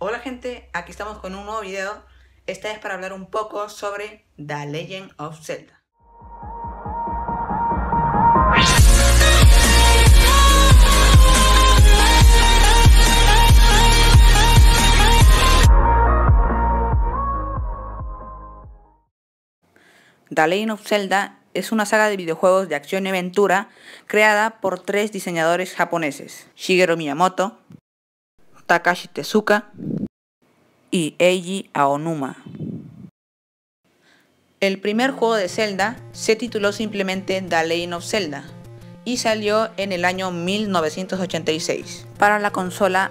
Hola gente, aquí estamos con un nuevo video. Esta es para hablar un poco sobre The Legend of Zelda. The Legend of Zelda es una saga de videojuegos de acción y aventura creada por tres diseñadores japoneses, Shigeru Miyamoto, Takashi Tezuka y Eiji Aonuma. El primer juego de Zelda se tituló simplemente The Legend of Zelda y salió en el año 1986 para la consola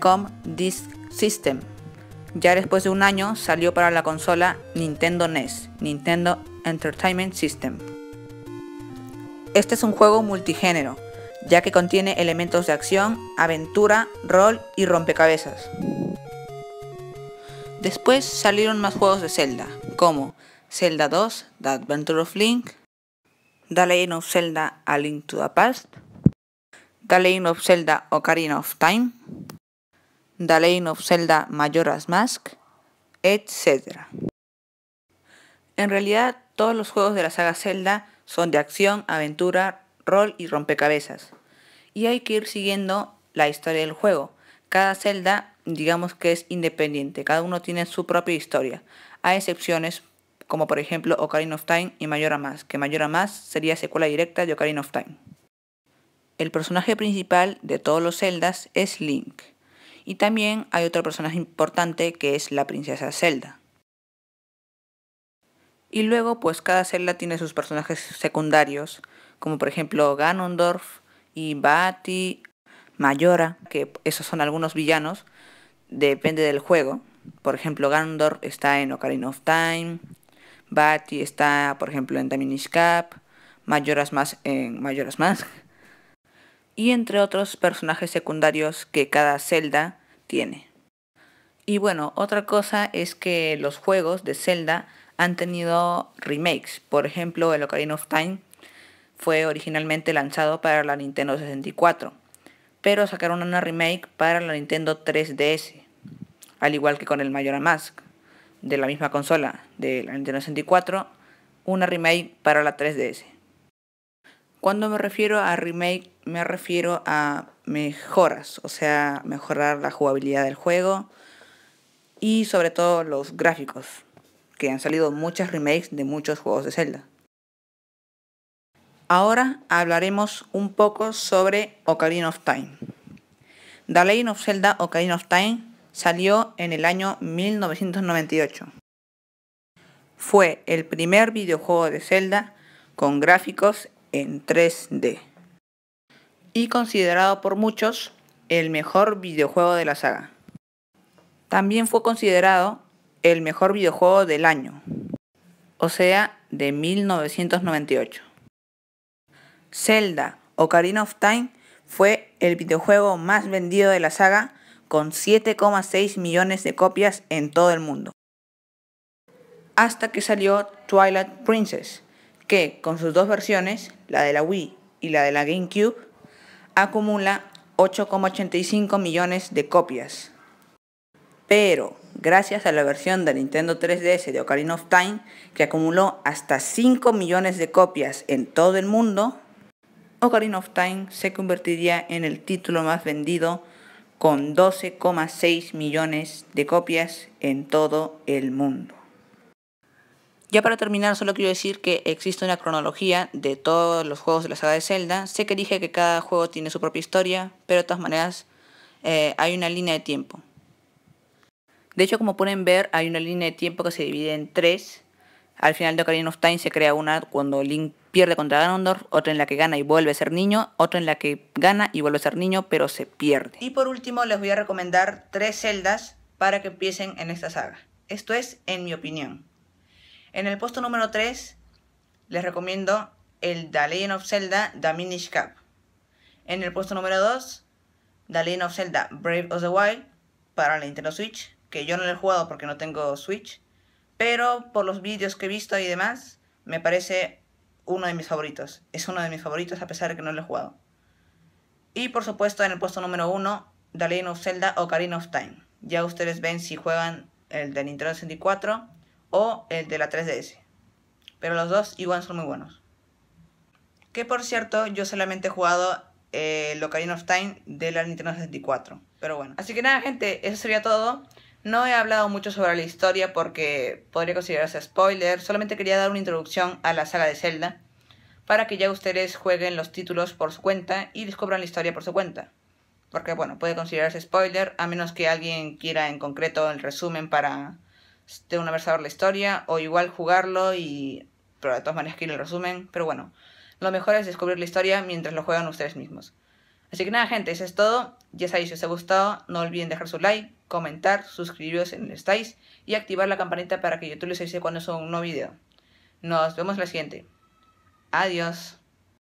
Com Disk System. Ya después de un año salió para la consola Nintendo NES, Nintendo Entertainment System. Este es un juego multigénero ya que contiene elementos de acción, aventura, rol y rompecabezas. Después salieron más juegos de Zelda, como Zelda 2, The Adventure of Link, The Legend of Zelda A Link to the Past, The Legend of Zelda Ocarina of Time, The Legend of Zelda Majora's Mask, etc. En realidad, todos los juegos de la saga Zelda son de acción, aventura, rol y rompecabezas y hay que ir siguiendo la historia del juego. Cada celda digamos que es independiente, cada uno tiene su propia historia. Hay excepciones como por ejemplo Ocarina of Time y Majora's Más, que Majora's Más sería secuela directa de Ocarina of Time. El personaje principal de todos los celdas es Link. Y también hay otro personaje importante que es la princesa Zelda. Y luego pues cada celda tiene sus personajes secundarios, como por ejemplo Ganondorf, y Bati, Mayora, que esos son algunos villanos, depende del juego. Por ejemplo, Gandor está en Ocarina of Time, Bati está, por ejemplo, en Daminish Cap, Mayoras más en Mayoras más. Y entre otros personajes secundarios que cada Zelda tiene. Y bueno, otra cosa es que los juegos de Zelda han tenido remakes. Por ejemplo, el Ocarina of Time fue originalmente lanzado para la Nintendo 64, pero sacaron una remake para la Nintendo 3DS, al igual que con el Majora Mask, de la misma consola de la Nintendo 64, una remake para la 3DS. Cuando me refiero a remake, me refiero a mejoras, o sea, mejorar la jugabilidad del juego y sobre todo los gráficos, que han salido muchas remakes de muchos juegos de Zelda. Ahora hablaremos un poco sobre Ocarina of Time. The Legend of Zelda Ocarina of Time salió en el año 1998. Fue el primer videojuego de Zelda con gráficos en 3D y considerado por muchos el mejor videojuego de la saga. También fue considerado el mejor videojuego del año, o sea, de 1998. Zelda Ocarina of Time fue el videojuego más vendido de la saga con 7,6 millones de copias en todo el mundo. Hasta que salió Twilight Princess, que con sus dos versiones, la de la Wii y la de la GameCube, acumula 8,85 millones de copias. Pero, gracias a la versión de Nintendo 3DS de Ocarina of Time, que acumuló hasta 5 millones de copias en todo el mundo, Ocarina of Time se convertiría en el título más vendido con 12,6 millones de copias en todo el mundo. Ya para terminar, solo quiero decir que existe una cronología de todos los juegos de la saga de Zelda. Sé que dije que cada juego tiene su propia historia, pero de todas maneras eh, hay una línea de tiempo. De hecho, como pueden ver, hay una línea de tiempo que se divide en tres. Al final de Ocarina of Time se crea una cuando Link pierde contra Ganondorf, otra en la que gana y vuelve a ser niño, otra en la que gana y vuelve a ser niño, pero se pierde. Y por último, les voy a recomendar tres celdas para que empiecen en esta saga. Esto es en mi opinión. En el puesto número 3 les recomiendo el The of Zelda The Minish Cap. En el puesto número 2, The of Zelda Brave of the Wild para la Nintendo Switch, que yo no lo he jugado porque no tengo Switch, pero por los vídeos que he visto y demás, me parece uno de mis favoritos. Es uno de mis favoritos a pesar de que no lo he jugado. Y por supuesto en el puesto número 1, The Legend of Zelda Ocarina of Time. Ya ustedes ven si juegan el de Nintendo 64 o el de la 3DS. Pero los dos igual son muy buenos. Que por cierto, yo solamente he jugado eh, el Ocarina of Time de la Nintendo 64. Pero bueno. Así que nada, gente, eso sería todo. No he hablado mucho sobre la historia porque podría considerarse spoiler, solamente quería dar una introducción a la saga de Zelda para que ya ustedes jueguen los títulos por su cuenta y descubran la historia por su cuenta. Porque bueno, puede considerarse spoiler a menos que alguien quiera en concreto el resumen para de una vez saber la historia o igual jugarlo y pero de todas maneras quiero el resumen, pero bueno, lo mejor es descubrir la historia mientras lo juegan ustedes mismos. Así que nada, gente, eso es todo. Ya sabéis si os ha gustado, no olviden dejar su like comentar, suscribiros en el estáis y activar la campanita para que YouTube les avise cuando suba un nuevo video. Nos vemos la siguiente. Adiós.